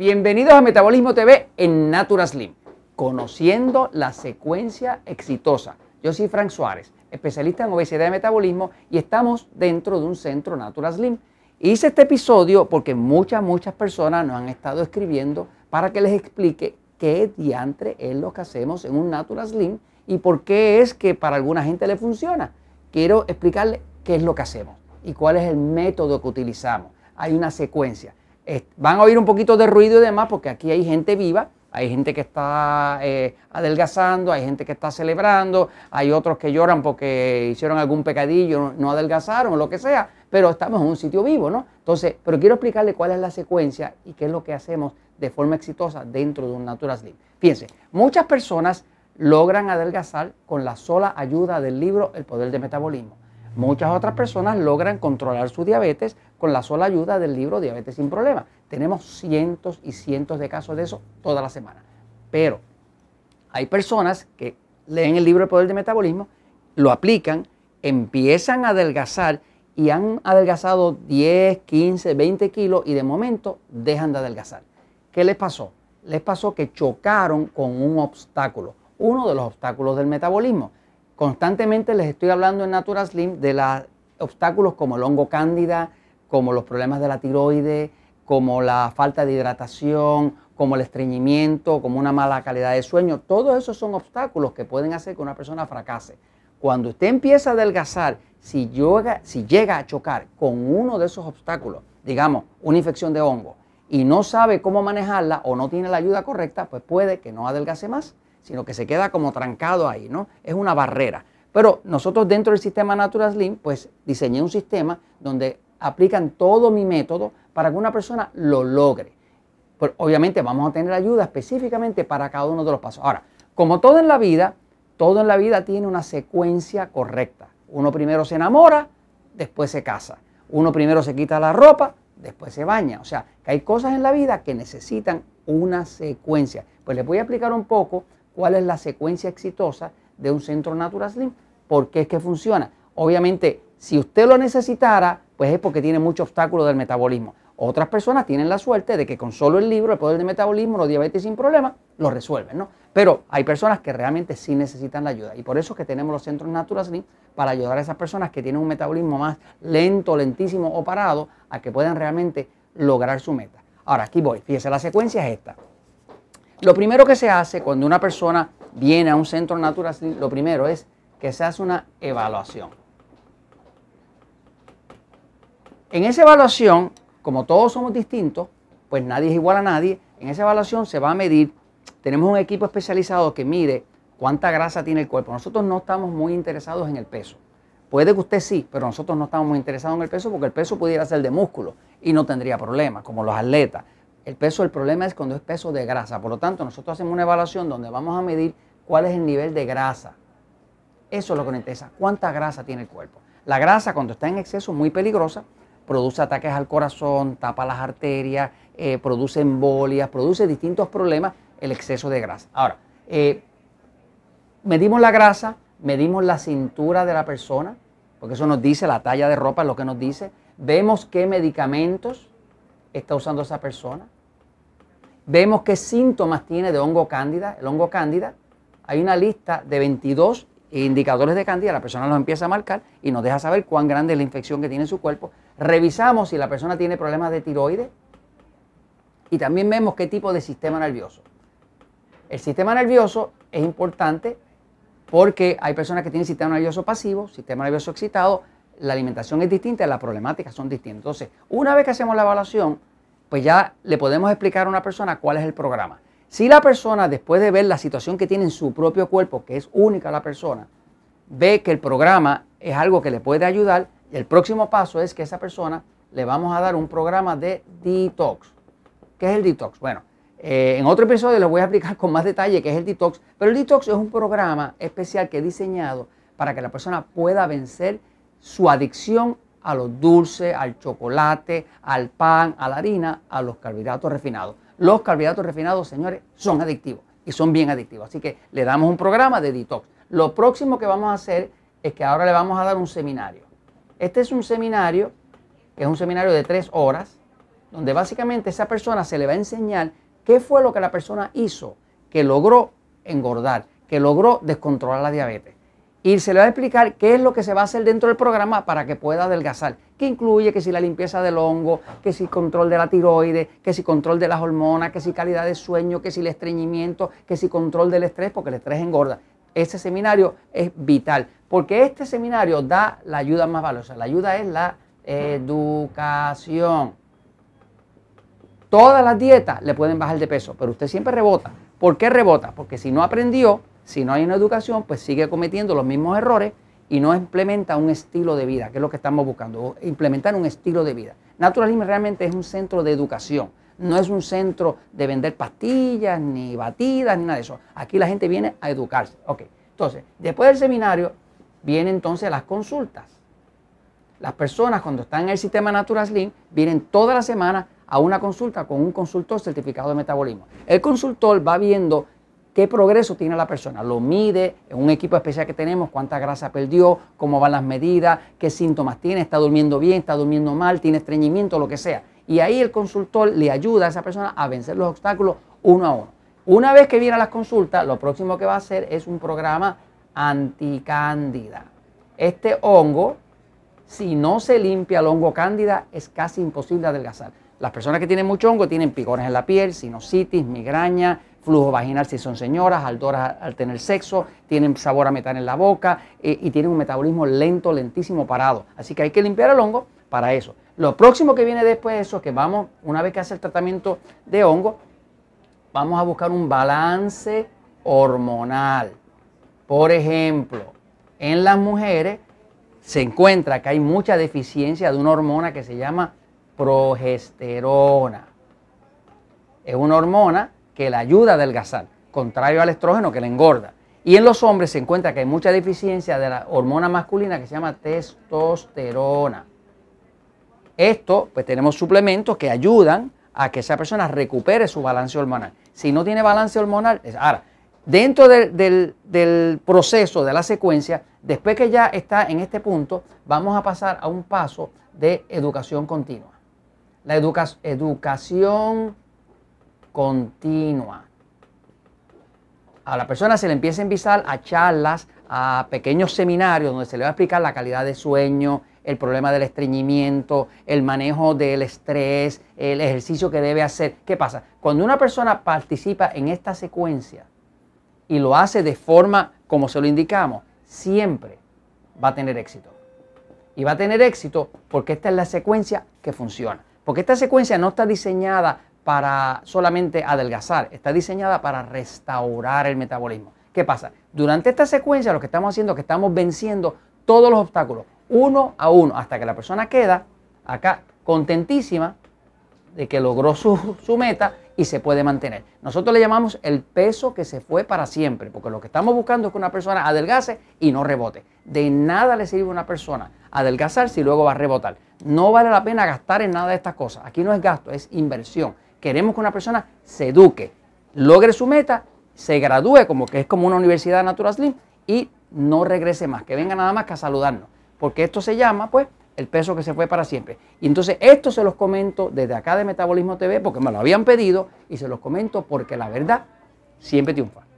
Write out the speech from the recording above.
Bienvenidos a Metabolismo TV en Natura Slim, conociendo la secuencia exitosa. Yo soy Frank Suárez, especialista en obesidad y metabolismo y estamos dentro de un centro Natura Slim. Hice este episodio porque muchas, muchas personas nos han estado escribiendo para que les explique qué diantre es lo que hacemos en un Natura Slim y por qué es que para alguna gente le funciona. Quiero explicarles qué es lo que hacemos y cuál es el método que utilizamos. Hay una secuencia van a oír un poquito de ruido y demás, porque aquí hay gente viva, hay gente que está eh, adelgazando, hay gente que está celebrando, hay otros que lloran porque hicieron algún pecadillo, no adelgazaron, o lo que sea, pero estamos en un sitio vivo, ¿no? Entonces, pero quiero explicarle cuál es la secuencia y qué es lo que hacemos de forma exitosa dentro de un Natural Slim. Fíjense, muchas personas logran adelgazar con la sola ayuda del libro El Poder del Metabolismo. Muchas otras personas logran controlar su diabetes con la sola ayuda del libro Diabetes sin Problema. Tenemos cientos y cientos de casos de eso toda la semana. Pero hay personas que leen el libro El Poder del Metabolismo, lo aplican, empiezan a adelgazar y han adelgazado 10, 15, 20 kilos y de momento dejan de adelgazar. ¿Qué les pasó? Les pasó que chocaron con un obstáculo, uno de los obstáculos del metabolismo. Constantemente les estoy hablando en Natural Slim de los obstáculos como el hongo cándida, como los problemas de la tiroides, como la falta de hidratación, como el estreñimiento, como una mala calidad de sueño. Todos esos son obstáculos que pueden hacer que una persona fracase. Cuando usted empieza a adelgazar, si, si llega a chocar con uno de esos obstáculos, digamos, una infección de hongo, y no sabe cómo manejarla o no tiene la ayuda correcta, pues puede que no adelgace más sino que se queda como trancado ahí, ¿no? Es una barrera. Pero nosotros dentro del sistema Natural Slim, pues diseñé un sistema donde aplican todo mi método para que una persona lo logre. Pues, obviamente vamos a tener ayuda específicamente para cada uno de los pasos. Ahora, como todo en la vida, todo en la vida tiene una secuencia correcta. Uno primero se enamora, después se casa. Uno primero se quita la ropa, después se baña. O sea, que hay cosas en la vida que necesitan una secuencia. Pues les voy a explicar un poco cuál es la secuencia exitosa de un centro Natural Slim, por qué es que funciona. Obviamente, si usted lo necesitara, pues es porque tiene mucho obstáculo del metabolismo. Otras personas tienen la suerte de que con solo el libro, el poder del metabolismo, los diabetes sin problema, lo resuelven, ¿no? Pero hay personas que realmente sí necesitan la ayuda y por eso es que tenemos los centros Natural Slim para ayudar a esas personas que tienen un metabolismo más lento, lentísimo o parado a que puedan realmente lograr su meta. Ahora, aquí voy, fíjese, la secuencia es esta. Lo primero que se hace cuando una persona viene a un centro natural, lo primero es que se hace una evaluación. En esa evaluación, como todos somos distintos, pues nadie es igual a nadie, en esa evaluación se va a medir, tenemos un equipo especializado que mide cuánta grasa tiene el cuerpo. Nosotros no estamos muy interesados en el peso. Puede que usted sí, pero nosotros no estamos muy interesados en el peso porque el peso pudiera ser de músculo y no tendría problemas, como los atletas. El peso, el problema es cuando es peso de grasa. Por lo tanto, nosotros hacemos una evaluación donde vamos a medir cuál es el nivel de grasa. Eso es lo que nos interesa, cuánta grasa tiene el cuerpo. La grasa cuando está en exceso es muy peligrosa, produce ataques al corazón, tapa las arterias, eh, produce embolias, produce distintos problemas el exceso de grasa. Ahora, eh, medimos la grasa, medimos la cintura de la persona, porque eso nos dice la talla de ropa, es lo que nos dice. Vemos qué medicamentos está usando esa persona. Vemos qué síntomas tiene de hongo cándida. El hongo cándida, hay una lista de 22 indicadores de cándida, la persona los empieza a marcar y nos deja saber cuán grande es la infección que tiene en su cuerpo. Revisamos si la persona tiene problemas de tiroides y también vemos qué tipo de sistema nervioso. El sistema nervioso es importante porque hay personas que tienen sistema nervioso pasivo, sistema nervioso excitado, la alimentación es distinta, las problemáticas son distintas. Entonces, una vez que hacemos la evaluación, pues ya le podemos explicar a una persona cuál es el programa. Si la persona, después de ver la situación que tiene en su propio cuerpo, que es única la persona, ve que el programa es algo que le puede ayudar, el próximo paso es que a esa persona le vamos a dar un programa de detox. ¿Qué es el detox? Bueno, eh, en otro episodio les voy a explicar con más detalle qué es el detox, pero el detox es un programa especial que he diseñado para que la persona pueda vencer su adicción a los dulces, al chocolate, al pan, a la harina, a los carbohidratos refinados. Los carbohidratos refinados, señores, son adictivos y son bien adictivos. Así que le damos un programa de detox. Lo próximo que vamos a hacer es que ahora le vamos a dar un seminario. Este es un seminario, que es un seminario de tres horas, donde básicamente esa persona se le va a enseñar qué fue lo que la persona hizo que logró engordar, que logró descontrolar la diabetes y se le va a explicar qué es lo que se va a hacer dentro del programa para que pueda adelgazar, que incluye que si la limpieza del hongo, que si control de la tiroides, que si control de las hormonas, que si calidad de sueño, que si el estreñimiento, que si control del estrés, porque el estrés engorda. Este seminario es vital, porque este seminario da la ayuda más valiosa. La ayuda es la educación. Todas las dietas le pueden bajar de peso, pero usted siempre rebota. ¿Por qué rebota? Porque si no aprendió, si no hay una educación, pues sigue cometiendo los mismos errores y no implementa un estilo de vida, que es lo que estamos buscando, implementar un estilo de vida. Naturalismo realmente es un centro de educación, no es un centro de vender pastillas, ni batidas, ni nada de eso. Aquí la gente viene a educarse. Ok, entonces, después del seminario vienen entonces las consultas. Las personas cuando están en el sistema Natural Slim vienen toda la semana a una consulta con un consultor certificado de metabolismo. El consultor va viendo qué progreso tiene la persona. Lo mide en un equipo especial que tenemos, cuánta grasa perdió, cómo van las medidas, qué síntomas tiene, está durmiendo bien, está durmiendo mal, tiene estreñimiento, lo que sea. Y ahí el consultor le ayuda a esa persona a vencer los obstáculos uno a uno. Una vez que viene a las consultas, lo próximo que va a hacer es un programa anticándida. Este hongo, si no se limpia el hongo cándida, es casi imposible adelgazar. Las personas que tienen mucho hongo tienen picones en la piel, sinusitis, migraña, flujo vaginal si son señoras, altoras al tener sexo, tienen sabor a metal en la boca eh, y tienen un metabolismo lento, lentísimo, parado. Así que hay que limpiar el hongo para eso. Lo próximo que viene después de eso es que vamos, una vez que hace el tratamiento de hongo, vamos a buscar un balance hormonal. Por ejemplo, en las mujeres se encuentra que hay mucha deficiencia de una hormona que se llama progesterona. Es una hormona que la ayuda a adelgazar, contrario al estrógeno que le engorda. Y en los hombres se encuentra que hay mucha deficiencia de la hormona masculina que se llama testosterona. Esto, pues tenemos suplementos que ayudan a que esa persona recupere su balance hormonal. Si no tiene balance hormonal, ahora, dentro del, del, proceso, de la secuencia, después que ya está en este punto, vamos a pasar a un paso de educación continua. La educación educación continua. A la persona se le empieza a invitar a charlas, a pequeños seminarios donde se le va a explicar la calidad de sueño, el problema del estreñimiento, el manejo del estrés, el ejercicio que debe hacer. ¿Qué pasa? Cuando una persona participa en esta secuencia y lo hace de forma como se lo indicamos, siempre va a tener éxito. Y va a tener éxito porque esta es la secuencia que funciona. Porque esta secuencia no está diseñada para solamente adelgazar, está diseñada para restaurar el metabolismo. ¿Qué pasa? Durante esta secuencia lo que estamos haciendo es que estamos venciendo todos los obstáculos, uno a uno, hasta que la persona queda acá contentísima de que logró su, meta y se puede mantener. Nosotros le llamamos el peso que se fue para siempre, porque lo que estamos buscando es que una persona adelgace y no rebote. De nada le sirve a una persona adelgazar si luego va a rebotar. No vale la pena gastar en nada de estas cosas. Aquí no es gasto, es inversión. Queremos que una persona se eduque, logre su meta, se gradúe como que es como una universidad Natural Slim y no regrese más, que venga nada más que a saludarnos, porque esto se llama pues el peso que se fue para siempre. Y entonces esto se los comento desde acá de Metabolismo TV porque me lo habían pedido y se los comento porque la verdad siempre triunfa.